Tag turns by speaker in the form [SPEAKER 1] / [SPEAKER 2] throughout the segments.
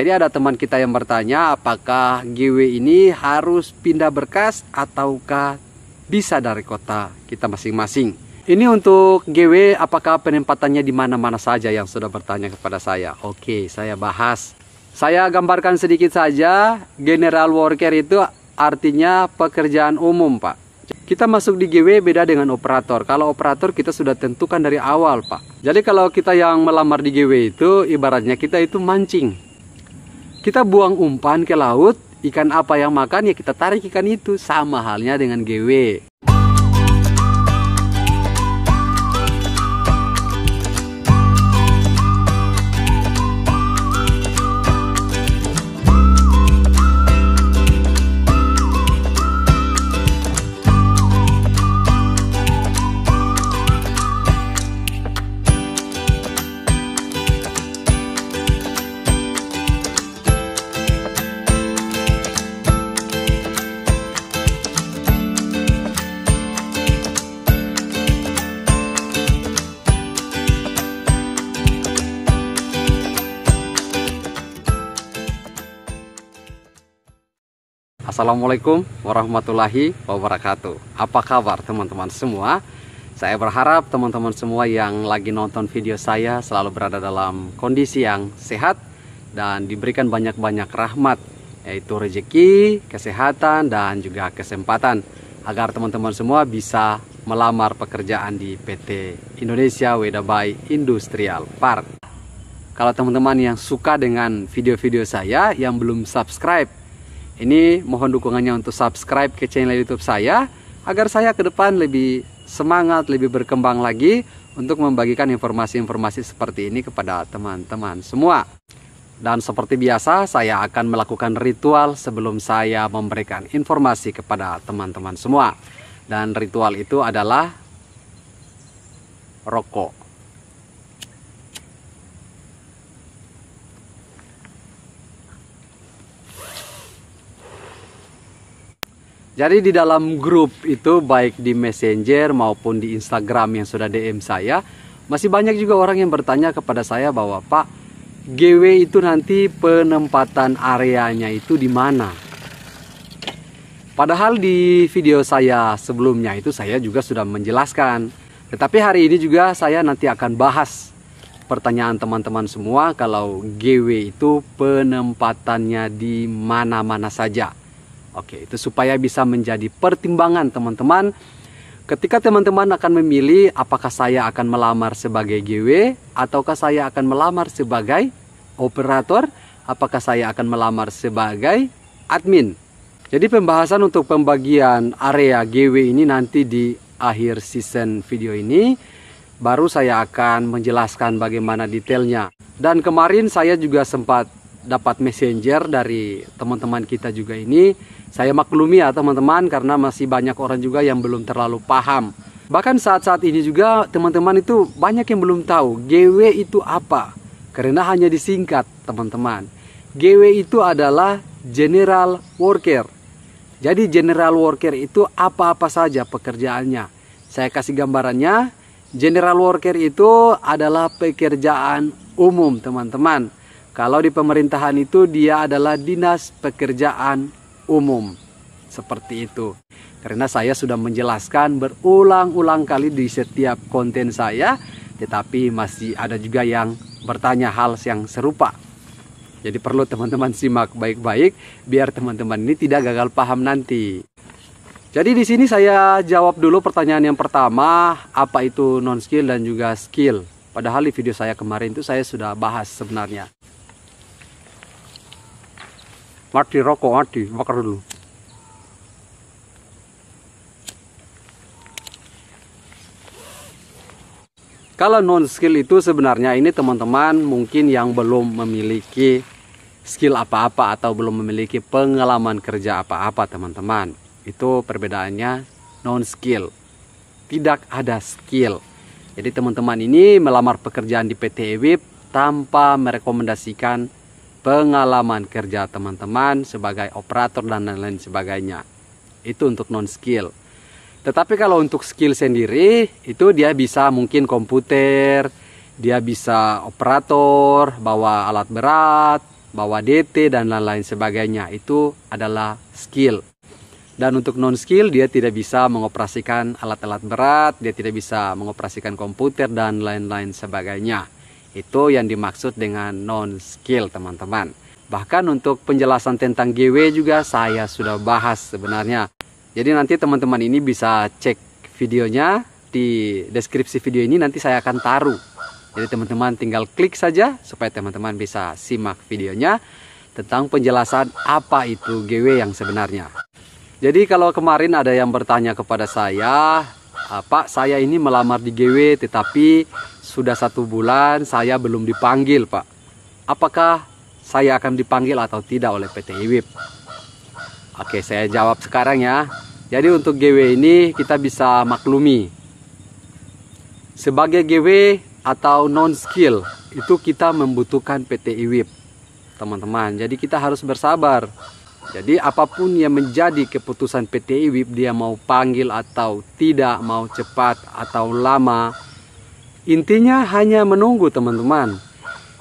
[SPEAKER 1] Jadi ada teman kita yang bertanya apakah GW ini harus pindah berkas ataukah bisa dari kota kita masing-masing. Ini untuk GW apakah penempatannya di mana-mana saja yang sudah bertanya kepada saya. Oke, saya bahas. Saya gambarkan sedikit saja, general worker itu artinya pekerjaan umum, Pak. Kita masuk di GW beda dengan operator. Kalau operator kita sudah tentukan dari awal, Pak. Jadi kalau kita yang melamar di GW itu ibaratnya kita itu mancing kita buang umpan ke laut ikan apa yang makan ya kita tarik ikan itu sama halnya dengan GW Assalamualaikum warahmatullahi wabarakatuh. Apa kabar teman-teman semua? Saya berharap teman-teman semua yang lagi nonton video saya selalu berada dalam kondisi yang sehat dan diberikan banyak-banyak rahmat, yaitu rezeki, kesehatan, dan juga kesempatan agar teman-teman semua bisa melamar pekerjaan di PT Indonesia Wedabai Industrial Park. Kalau teman-teman yang suka dengan video-video saya yang belum subscribe ini mohon dukungannya untuk subscribe ke channel YouTube saya agar saya ke depan lebih semangat, lebih berkembang lagi untuk membagikan informasi-informasi seperti ini kepada teman-teman semua. Dan seperti biasa, saya akan melakukan ritual sebelum saya memberikan informasi kepada teman-teman semua. Dan ritual itu adalah rokok. Jadi di dalam grup itu baik di Messenger maupun di Instagram yang sudah DM saya, masih banyak juga orang yang bertanya kepada saya bahwa Pak, GW itu nanti penempatan areanya itu di mana? Padahal di video saya sebelumnya itu saya juga sudah menjelaskan. Tetapi hari ini juga saya nanti akan bahas pertanyaan teman-teman semua kalau GW itu penempatannya di mana-mana saja. Oke, itu supaya bisa menjadi pertimbangan teman-teman ketika teman-teman akan memilih apakah saya akan melamar sebagai GW ataukah saya akan melamar sebagai operator, apakah saya akan melamar sebagai admin. Jadi pembahasan untuk pembagian area GW ini nanti di akhir season video ini baru saya akan menjelaskan bagaimana detailnya. Dan kemarin saya juga sempat dapat messenger dari teman-teman kita juga ini. Saya maklumi ya teman-teman karena masih banyak orang juga yang belum terlalu paham. Bahkan saat-saat ini juga teman-teman itu banyak yang belum tahu GW itu apa. Karena hanya disingkat teman-teman. GW itu adalah General Worker. Jadi General Worker itu apa-apa saja pekerjaannya. Saya kasih gambarannya. General Worker itu adalah pekerjaan umum teman-teman kalau di pemerintahan itu dia adalah dinas pekerjaan umum. Seperti itu. Karena saya sudah menjelaskan berulang-ulang kali di setiap konten saya, tetapi masih ada juga yang bertanya hal yang serupa. Jadi perlu teman-teman simak baik-baik biar teman-teman ini tidak gagal paham nanti. Jadi di sini saya jawab dulu pertanyaan yang pertama, apa itu non skill dan juga skill. Padahal di video saya kemarin itu saya sudah bahas sebenarnya mati rokok mati bakar dulu Kalau non skill itu sebenarnya ini teman-teman mungkin yang belum memiliki skill apa-apa atau belum memiliki pengalaman kerja apa-apa teman-teman. Itu perbedaannya non skill. Tidak ada skill. Jadi teman-teman ini melamar pekerjaan di PT EWIP tanpa merekomendasikan pengalaman kerja teman-teman sebagai operator dan lain-lain sebagainya. Itu untuk non skill. Tetapi kalau untuk skill sendiri itu dia bisa mungkin komputer, dia bisa operator, bawa alat berat, bawa DT dan lain-lain sebagainya. Itu adalah skill. Dan untuk non skill dia tidak bisa mengoperasikan alat-alat berat, dia tidak bisa mengoperasikan komputer dan lain-lain sebagainya. Itu yang dimaksud dengan non-skill teman-teman. Bahkan untuk penjelasan tentang GW juga saya sudah bahas sebenarnya. Jadi nanti teman-teman ini bisa cek videonya di deskripsi video ini nanti saya akan taruh. Jadi teman-teman tinggal klik saja supaya teman-teman bisa simak videonya tentang penjelasan apa itu GW yang sebenarnya. Jadi kalau kemarin ada yang bertanya kepada saya, ah, Pak saya ini melamar di GW tetapi sudah satu bulan saya belum dipanggil Pak. Apakah saya akan dipanggil atau tidak oleh PT IWIP? Oke, saya jawab sekarang ya. Jadi untuk GW ini kita bisa maklumi. Sebagai GW atau non-skill, itu kita membutuhkan PT IWIP, teman-teman. Jadi kita harus bersabar. Jadi apapun yang menjadi keputusan PT IWIP, dia mau panggil atau tidak, mau cepat atau lama, Intinya hanya menunggu teman-teman.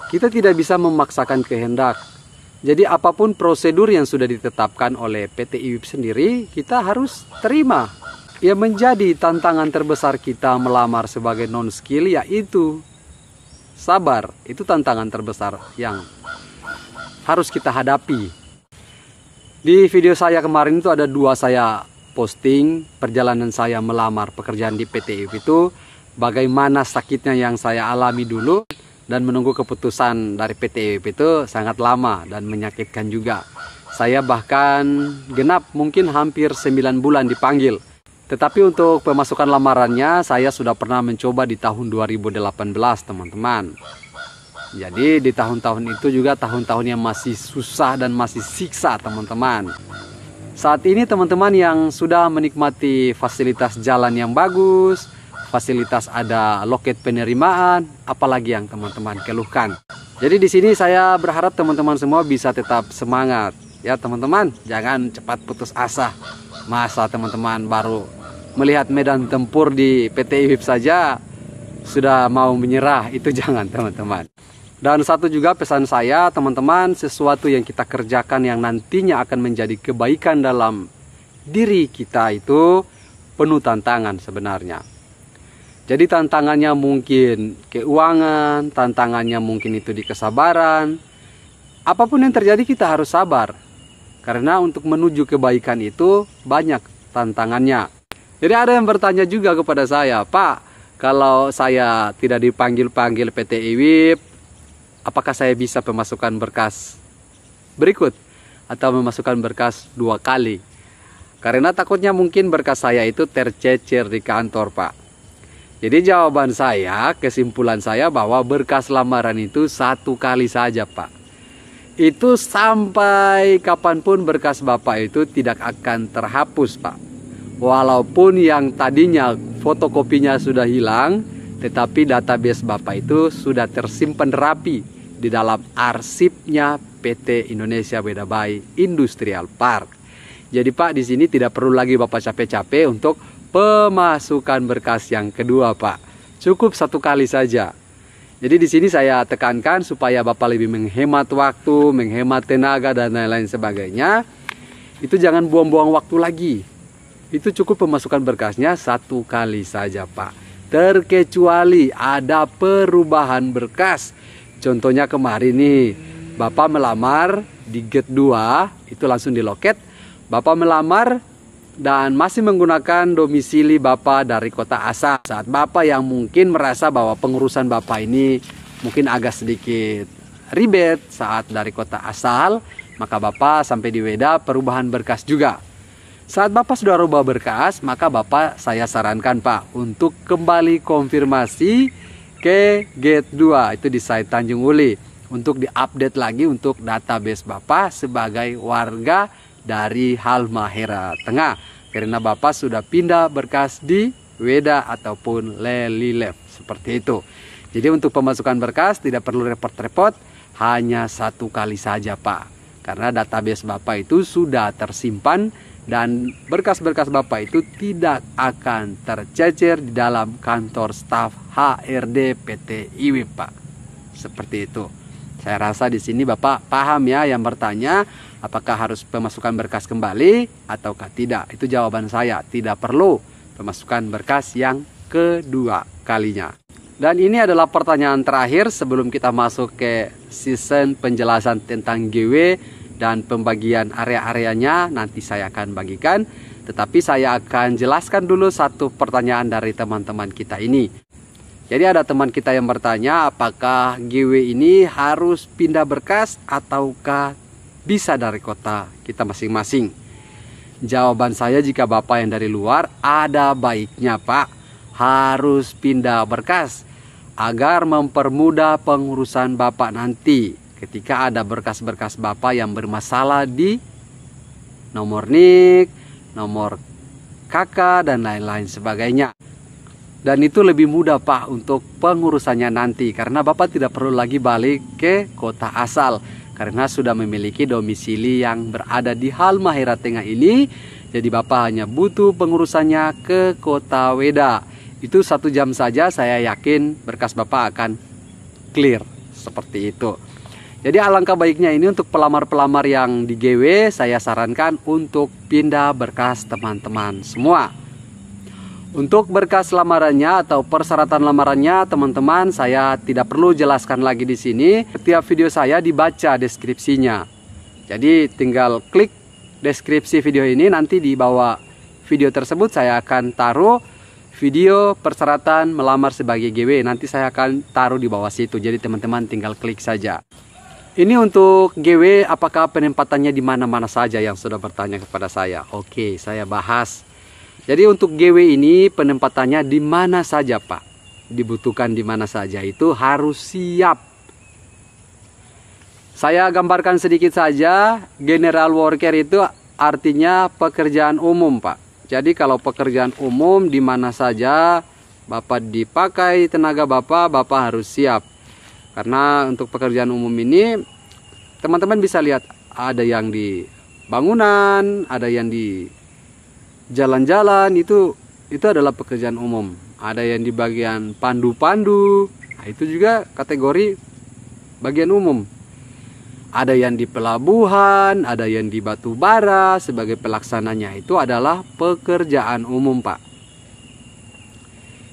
[SPEAKER 1] Kita tidak bisa memaksakan kehendak. Jadi apapun prosedur yang sudah ditetapkan oleh PT IWIP sendiri, kita harus terima. yang menjadi tantangan terbesar kita melamar sebagai non skill yaitu sabar. Itu tantangan terbesar yang harus kita hadapi. Di video saya kemarin itu ada dua saya posting perjalanan saya melamar pekerjaan di PT IWIP itu bagaimana sakitnya yang saya alami dulu dan menunggu keputusan dari PT e. itu sangat lama dan menyakitkan juga. Saya bahkan genap mungkin hampir 9 bulan dipanggil. Tetapi untuk pemasukan lamarannya saya sudah pernah mencoba di tahun 2018 teman-teman. Jadi di tahun-tahun itu juga tahun-tahun yang masih susah dan masih siksa teman-teman. Saat ini teman-teman yang sudah menikmati fasilitas jalan yang bagus, fasilitas ada loket penerimaan, apalagi yang teman-teman keluhkan. Jadi di sini saya berharap teman-teman semua bisa tetap semangat. Ya teman-teman, jangan cepat putus asa. Masa teman-teman baru melihat medan tempur di PT IWIP saja sudah mau menyerah, itu jangan teman-teman. Dan satu juga pesan saya, teman-teman, sesuatu yang kita kerjakan yang nantinya akan menjadi kebaikan dalam diri kita itu penuh tantangan sebenarnya. Jadi tantangannya mungkin keuangan, tantangannya mungkin itu di kesabaran. Apapun yang terjadi kita harus sabar. Karena untuk menuju kebaikan itu banyak tantangannya. Jadi ada yang bertanya juga kepada saya, Pak, kalau saya tidak dipanggil-panggil PT IWIP, apakah saya bisa memasukkan berkas berikut? Atau memasukkan berkas dua kali? Karena takutnya mungkin berkas saya itu tercecer di kantor, Pak jadi jawaban saya, kesimpulan saya bahwa berkas lamaran itu satu kali saja Pak. Itu sampai kapanpun berkas Bapak itu tidak akan terhapus Pak. Walaupun yang tadinya fotokopinya sudah hilang, tetapi database Bapak itu sudah tersimpan rapi di dalam arsipnya PT Indonesia Wedabai Industrial Park. Jadi Pak di sini tidak perlu lagi Bapak capek-capek untuk pemasukan berkas yang kedua, Pak. Cukup satu kali saja. Jadi di sini saya tekankan supaya Bapak lebih menghemat waktu, menghemat tenaga dan lain-lain sebagainya. Itu jangan buang-buang waktu lagi. Itu cukup pemasukan berkasnya satu kali saja, Pak. Terkecuali ada perubahan berkas. Contohnya kemarin nih, Bapak melamar di gate 2, itu langsung di loket. Bapak melamar dan masih menggunakan domisili Bapak dari kota asal. Saat Bapak yang mungkin merasa bahwa pengurusan Bapak ini mungkin agak sedikit ribet saat dari kota asal, maka Bapak sampai di Weda perubahan berkas juga. Saat Bapak sudah rubah berkas, maka Bapak saya sarankan Pak untuk kembali konfirmasi ke gate 2 itu di site Tanjung Uli untuk diupdate lagi untuk database Bapak sebagai warga dari Halmahera Tengah karena Bapak sudah pindah berkas di Weda ataupun Lelilep seperti itu. Jadi untuk pemasukan berkas tidak perlu repot-repot hanya satu kali saja Pak. Karena database Bapak itu sudah tersimpan dan berkas-berkas Bapak itu tidak akan tercecer di dalam kantor staf HRD PT IWI Pak. Seperti itu. Saya rasa di sini Bapak paham ya yang bertanya Apakah harus pemasukan berkas kembali ataukah tidak? Itu jawaban saya, tidak perlu pemasukan berkas yang kedua kalinya. Dan ini adalah pertanyaan terakhir sebelum kita masuk ke season penjelasan tentang GW dan pembagian area-areanya nanti saya akan bagikan. Tetapi saya akan jelaskan dulu satu pertanyaan dari teman-teman kita ini. Jadi ada teman kita yang bertanya apakah GW ini harus pindah berkas ataukah bisa dari kota kita masing-masing. Jawaban saya jika Bapak yang dari luar ada baiknya Pak harus pindah berkas agar mempermudah pengurusan Bapak nanti ketika ada berkas-berkas Bapak yang bermasalah di nomor NIK, nomor KK dan lain-lain sebagainya. Dan itu lebih mudah Pak untuk pengurusannya nanti karena Bapak tidak perlu lagi balik ke kota asal karena sudah memiliki domisili yang berada di Halmahera Tengah ini. Jadi Bapak hanya butuh pengurusannya ke Kota Weda. Itu satu jam saja saya yakin berkas Bapak akan clear seperti itu. Jadi alangkah baiknya ini untuk pelamar-pelamar yang di GW saya sarankan untuk pindah berkas teman-teman semua. Untuk berkas lamarannya atau persyaratan lamarannya, teman-teman, saya tidak perlu jelaskan lagi di sini. Setiap video saya dibaca deskripsinya. Jadi tinggal klik deskripsi video ini nanti di bawah video tersebut saya akan taruh video persyaratan melamar sebagai GW. Nanti saya akan taruh di bawah situ. Jadi teman-teman tinggal klik saja. Ini untuk GW apakah penempatannya di mana-mana saja yang sudah bertanya kepada saya. Oke, saya bahas jadi untuk GW ini penempatannya di mana saja Pak? Dibutuhkan di mana saja itu harus siap. Saya gambarkan sedikit saja, general worker itu artinya pekerjaan umum Pak. Jadi kalau pekerjaan umum di mana saja Bapak dipakai tenaga Bapak, Bapak harus siap. Karena untuk pekerjaan umum ini teman-teman bisa lihat ada yang di bangunan, ada yang di jalan-jalan itu itu adalah pekerjaan umum. Ada yang di bagian pandu-pandu, nah, itu juga kategori bagian umum. Ada yang di pelabuhan, ada yang di batu bara sebagai pelaksananya itu adalah pekerjaan umum, Pak.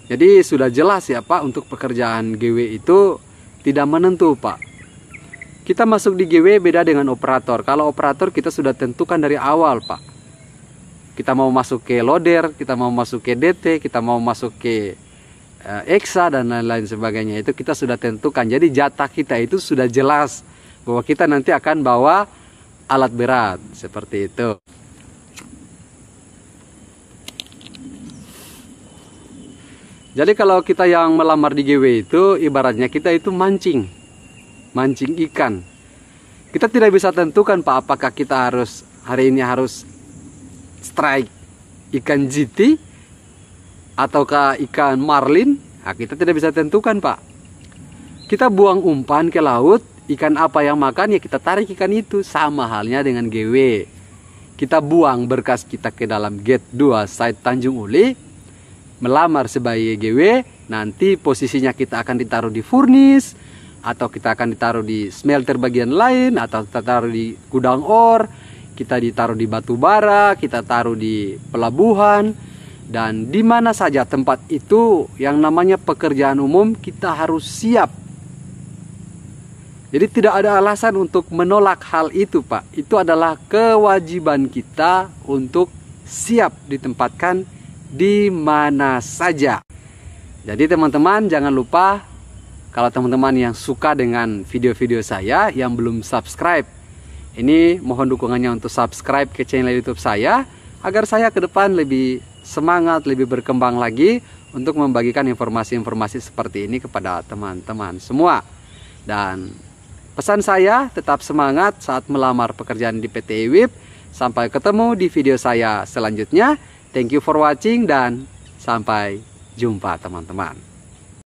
[SPEAKER 1] Jadi sudah jelas ya, Pak, untuk pekerjaan GW itu tidak menentu, Pak. Kita masuk di GW beda dengan operator. Kalau operator kita sudah tentukan dari awal, Pak kita mau masuk ke loader, kita mau masuk ke DT, kita mau masuk ke uh, eh, eksa dan lain-lain sebagainya itu kita sudah tentukan. Jadi jatah kita itu sudah jelas bahwa kita nanti akan bawa alat berat seperti itu. Jadi kalau kita yang melamar di GW itu ibaratnya kita itu mancing. Mancing ikan. Kita tidak bisa tentukan Pak apakah kita harus hari ini harus strike ikan jiti ataukah ikan marlin? Nah, kita tidak bisa tentukan, Pak. Kita buang umpan ke laut, ikan apa yang makan ya kita tarik ikan itu. Sama halnya dengan GW. Kita buang berkas kita ke dalam gate 2 side Tanjung Uli, melamar sebagai GW, nanti posisinya kita akan ditaruh di furnis atau kita akan ditaruh di smelter bagian lain atau kita taruh di gudang ore kita ditaruh di batu bara, kita taruh di pelabuhan, dan di mana saja tempat itu yang namanya pekerjaan umum kita harus siap. Jadi tidak ada alasan untuk menolak hal itu, Pak. Itu adalah kewajiban kita untuk siap ditempatkan di mana saja. Jadi teman-teman jangan lupa kalau teman-teman yang suka dengan video-video saya yang belum subscribe ini mohon dukungannya untuk subscribe ke channel YouTube saya agar saya ke depan lebih semangat, lebih berkembang lagi untuk membagikan informasi-informasi seperti ini kepada teman-teman semua. Dan pesan saya tetap semangat saat melamar pekerjaan di PT IWIP. Sampai ketemu di video saya selanjutnya. Thank you for watching dan sampai jumpa teman-teman.